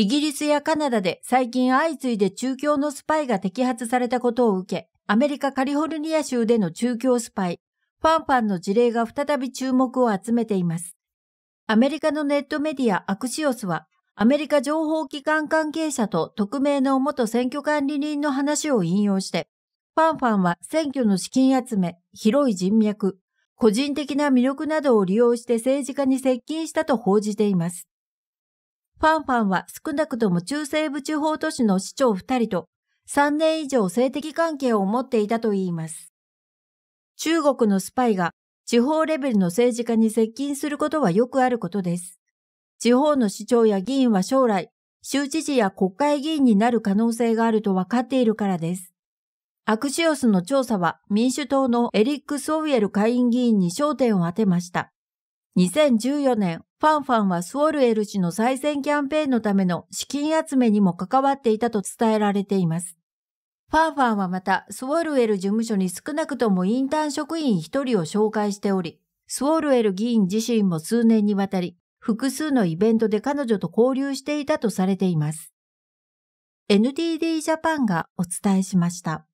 イギリスやカナダで最近相次いで中共のスパイが摘発されたことを受け、アメリカカリフォルニア州での中共スパイ、ファンファンの事例が再び注目を集めています。アメリカのネットメディアアクシオスは、アメリカ情報機関関係者と匿名の元選挙管理人の話を引用して、ファンファンは選挙の資金集め、広い人脈、個人的な魅力などを利用して政治家に接近したと報じています。ファンファンは少なくとも中西部地方都市の市長2人と3年以上性的関係を持っていたといいます。中国のスパイが地方レベルの政治家に接近することはよくあることです。地方の市長や議員は将来、州知事や国会議員になる可能性があると分かっているからです。アクシオスの調査は民主党のエリック・ソウエル下院議員に焦点を当てました。2014年、ファンファンはスウォルエル氏の再選キャンペーンのための資金集めにも関わっていたと伝えられています。ファンファンはまた、スウォルエル事務所に少なくともインターン職員1人を紹介しており、スウォルエル議員自身も数年にわたり、複数のイベントで彼女と交流していたとされています。NTD ジャパンがお伝えしました。